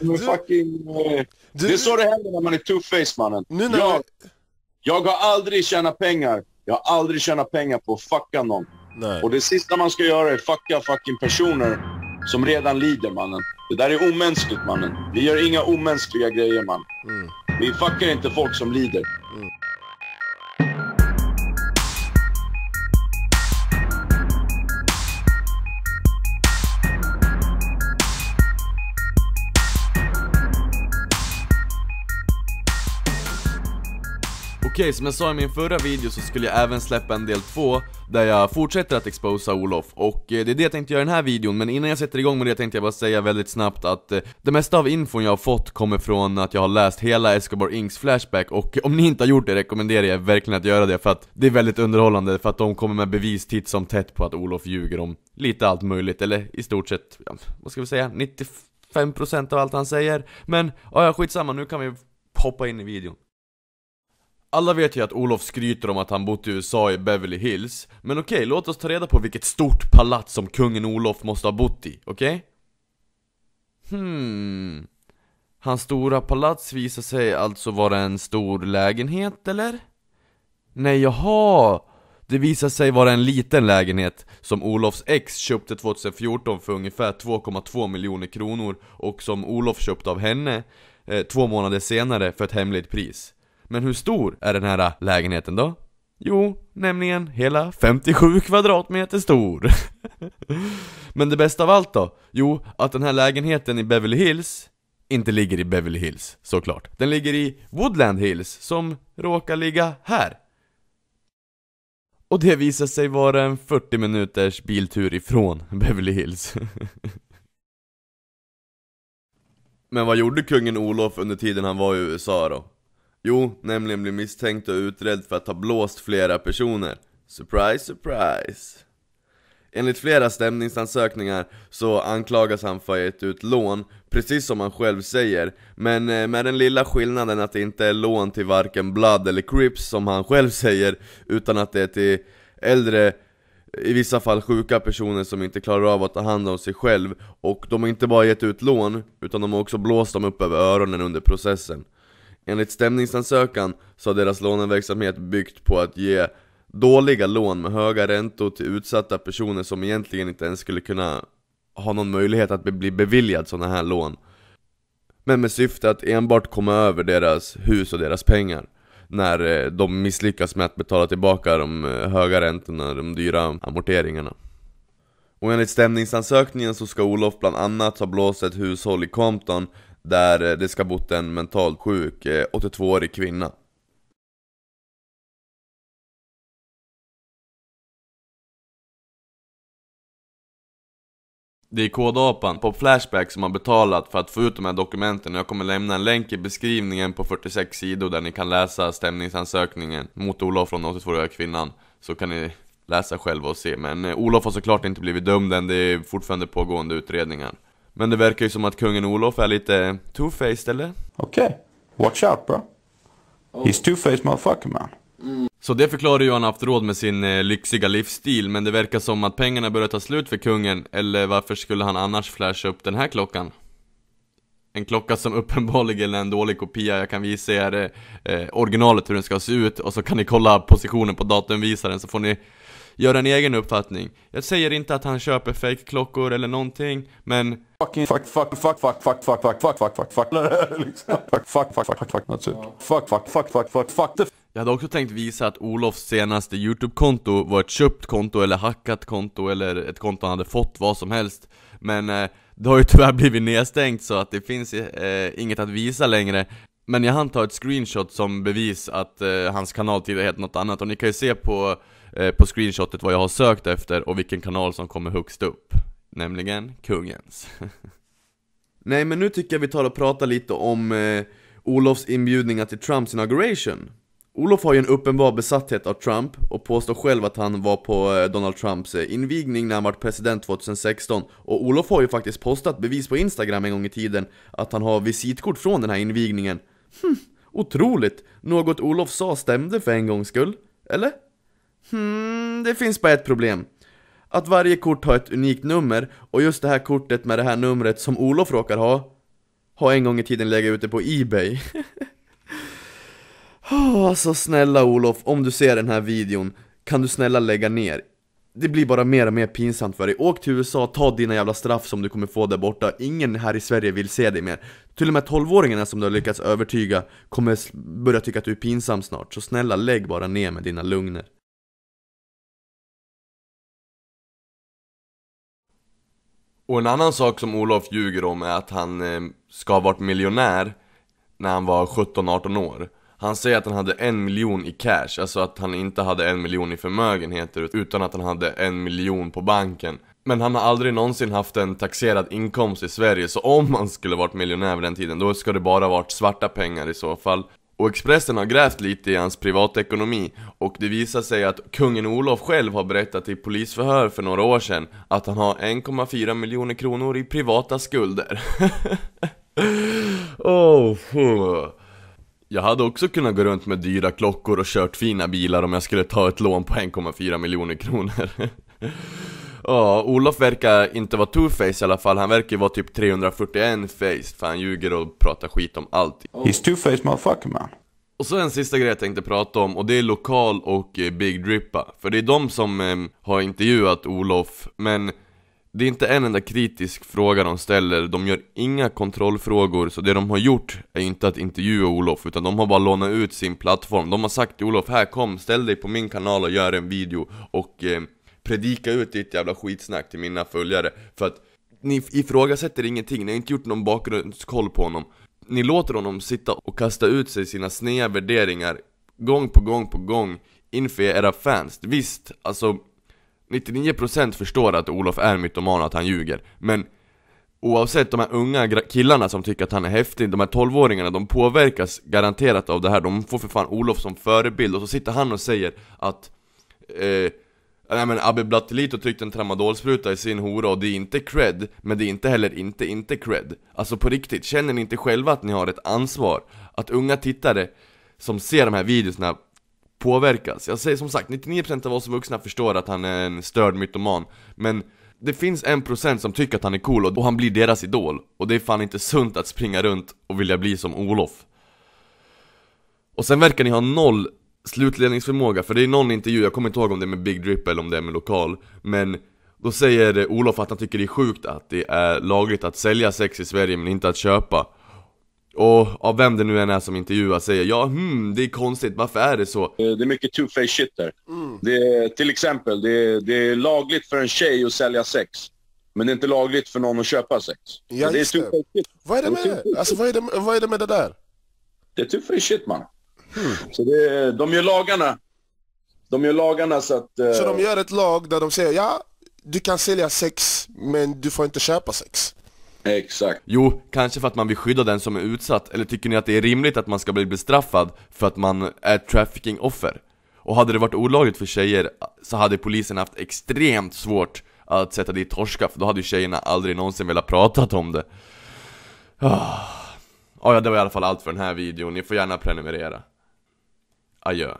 du, fucking... Eh, du, det är så det händer när man är two-face mannen. Nu när jag, jag har aldrig tjänat pengar. Jag har aldrig tjänat pengar på att fucka någon. Nej. Och det sista man ska göra är fucka fucking personer som redan lider mannen. Det där är omänskligt mannen. Vi gör inga omänskliga grejer man. Mm. Vi fuckar inte folk som lider. Okej, okay, som jag sa i min förra video så skulle jag även släppa en del två Där jag fortsätter att exposa Olof Och eh, det är det jag tänkte göra i den här videon Men innan jag sätter igång med det tänkte jag bara säga väldigt snabbt att eh, Det mesta av infon jag har fått kommer från att jag har läst hela Escobar Inks Flashback Och eh, om ni inte har gjort det rekommenderar jag verkligen att göra det För att det är väldigt underhållande För att de kommer med bevis titt som tätt på att Olof ljuger om lite allt möjligt Eller i stort sett, ja, vad ska vi säga, 95% av allt han säger Men, ja skitsamma, nu kan vi hoppa in i videon alla vet ju att Olof skryter om att han bott i USA i Beverly Hills, men okej, okay, låt oss ta reda på vilket stort palats som kungen Olof måste ha bott i, okej? Okay? Hmm... Hans stora palats visar sig alltså vara en stor lägenhet, eller? Nej, jaha! Det visar sig vara en liten lägenhet som Olofs ex köpte 2014 för ungefär 2,2 miljoner kronor och som Olof köpte av henne eh, två månader senare för ett hemligt pris. Men hur stor är den här lägenheten då? Jo, nämligen hela 57 kvadratmeter stor! Men det bästa av allt då? Jo, att den här lägenheten i Beverly Hills inte ligger i Beverly Hills, såklart. Den ligger i Woodland Hills, som råkar ligga här. Och det visar sig vara en 40 minuters biltur ifrån Beverly Hills. Men vad gjorde kungen Olof under tiden han var i USA då? Jo, nämligen blir misstänkt och utredd för att ha blåst flera personer. Surprise, surprise! Enligt flera stämningsansökningar så anklagas han för att ha gett ut lån, precis som han själv säger, men eh, med den lilla skillnaden att det inte är lån till varken Blood eller Crips som han själv säger, utan att det är till äldre, i vissa fall sjuka personer som inte klarar av att ta hand om sig själv, och de har inte bara gett ut lån, utan de har också blåst dem upp över öronen under processen. Enligt stämningsansökan så har deras låneverksamhet byggt på att ge dåliga lån med höga räntor till utsatta personer som egentligen inte ens skulle kunna ha någon möjlighet att bli beviljad sådana här lån. Men med syfte att enbart komma över deras hus och deras pengar när eh, de misslyckas med att betala tillbaka de eh, höga räntorna, de dyra amorteringarna. Och enligt stämningsansökningen så ska Olof bland annat ha blåst ett hushåll i Compton där eh, det ska bott en mentalt sjuk 82-årig eh, kvinna. Det är kodapan på Flashback som har betalat för att få ut de här dokumenten och jag kommer lämna en länk i beskrivningen på 46 sidor där ni kan läsa stämningsansökningen mot Olof från 82-åriga kvinnan. Så kan ni läsa själva och se, men eh, Olof har såklart inte blivit dömd än, det är fortfarande pågående utredningar. Men det verkar ju som att kungen Olof är lite two-faced eller? Okej, okay. watch out bro. Oh. He's two-faced motherfucker man. Så det förklarar ju hur han haft råd med sin eh, lyxiga livsstil, men det verkar som att pengarna börjar ta slut för kungen, eller varför skulle han annars flasha upp den här klockan? En klocka som uppenbarligen är en dålig kopia, jag kan visa er eh, eh originalet hur den ska se ut, och så kan ni kolla positionen på datumvisaren så får ni Göra en egen uppfattning. Jag säger inte att han köper fake-klockor eller någonting, men... Fucking fuck fuck fuck fuck fuck fuck fuck fuck fuck fuck fuck fuck fuck fuck fuck fuck that's Fuck fuck fuck fuck fuck fuck Jag hade också tänkt visa att Olofs senaste YouTube-konto var ett köpt konto eller hackat konto eller ett konto han hade fått, vad som helst. Men eh, det har ju tyvärr blivit nedstängt så att det finns eh, inget att visa längre men jag hann ta ett screenshot som bevis att eh, hans kanal tidigare hette något annat, och ni kan ju se på, eh, på screenshotet vad jag har sökt efter och vilken kanal som kommer högst upp. Nämligen kungens. Nej men nu tycker jag vi tar och pratar lite om eh, Olofs inbjudningar till Trumps inauguration. Olof har ju en uppenbar besatthet av Trump och påstår själv att han var på eh, Donald Trumps eh, invigning när han var president 2016 Och Olof har ju faktiskt postat bevis på Instagram en gång i tiden att han har visitkort från den här invigningen Hm, otroligt! Något Olof sa stämde för en gångs skull, eller? Hmm, det finns bara ett problem. Att varje kort har ett unikt nummer, och just det här kortet med det här numret som Olof råkar ha, har en gång i tiden legat ute på Ebay. oh, så snälla Olof, om du ser den här videon, kan du snälla lägga ner? det blir bara mer och mer pinsamt för dig. Åk till USA, ta dina jävla straff som du kommer få där borta. Ingen här i Sverige vill se dig mer. Till och med 12-åringarna som du har lyckats övertyga kommer börja tycka att du är pinsam snart. Så snälla, lägg bara ner med dina lögner Och en annan sak som Olof ljuger om är att han eh, ska ha varit miljonär när han var 17-18 år. Han säger att han hade en miljon i cash, alltså att han inte hade en miljon i förmögenheter utan att han hade en miljon på banken. Men han har aldrig någonsin haft en taxerad inkomst i Sverige, så om han skulle varit miljonär vid den tiden, då ska det bara varit svarta pengar i så fall. Och Expressen har grävt lite i hans privatekonomi och det visar sig att kungen Olof själv har berättat i polisförhör för några år sedan att han har 1,4 miljoner kronor i privata skulder. oh, phew. Jag hade också kunnat gå runt med dyra klockor och kört fina bilar om jag skulle ta ett lån på 1,4 miljoner kronor. Ja, Olof verkar inte vara two-face i alla fall, han verkar ju vara typ 341 face, för han ljuger och pratar skit om allt. He's two-face motherfucker man. Och så en sista grej jag tänkte prata om, och det är Lokal och eh, Big Drippa. För det är de som eh, har intervjuat Olof, men det är inte en enda kritisk fråga de ställer, de gör inga kontrollfrågor Så det de har gjort är inte att intervjua Olof Utan de har bara lånat ut sin plattform De har sagt till Olof, här kom, ställ dig på min kanal och gör en video Och eh, predika ut ditt jävla skitsnack till mina följare För att ni ifrågasätter ingenting, ni har inte gjort någon bakgrundskoll på honom Ni låter honom sitta och kasta ut sig sina snea värderingar Gång på gång på gång Inför era fans, visst, alltså 99% förstår att Olof är mytoman och att han ljuger, men Oavsett de här unga killarna som tycker att han är häftig, de här 12-åringarna, de påverkas garanterat av det här De får för fan Olof som förebild, och så sitter han och säger att eh, Nej men Abbe Blattelito tryckte en tramadolspruta i sin hora och det är inte cred, men det är inte heller inte inte cred Alltså på riktigt, känner ni inte själva att ni har ett ansvar? Att unga tittare som ser de här videorna påverkas. Jag säger som sagt, 99% av oss vuxna förstår att han är en störd mytoman, men det finns en procent som tycker att han är cool och han blir deras idol. Och det är fan inte sunt att springa runt och vilja bli som Olof. Och sen verkar ni ha noll slutledningsförmåga, för det är någon intervju, jag kommer inte ihåg om det är med Big Drip eller om det är med Lokal, men då säger Olof att han tycker det är sjukt att det är lagligt att sälja sex i Sverige men inte att köpa. Och ja, vem det nu än är som intervjuar säger ja, hmm, det är konstigt, varför är det så? Eh, det är mycket two-face shit där. Mm. Det är, till exempel, det är, det är lagligt för en tjej att sälja sex. Men det är inte lagligt för någon att köpa sex. Ja, det är two-face shit. Vad är det med det? Alltså, vad, är det, vad är det med det där? Det är two-face shit man. Mm. Så det är, de gör lagarna. De gör lagarna så att... Uh... Så de gör ett lag där de säger ja, du kan sälja sex men du får inte köpa sex? Exakt. Jo, kanske för att man vill skydda den som är utsatt, eller tycker ni att det är rimligt att man ska bli bestraffad för att man är trafficking-offer? Och hade det varit olagligt för tjejer så hade polisen haft extremt svårt att sätta dit torska, för då hade ju tjejerna aldrig någonsin velat prata om det. Ah. Oh, ja, det var i alla fall allt för den här videon. Ni får gärna prenumerera. Adjö.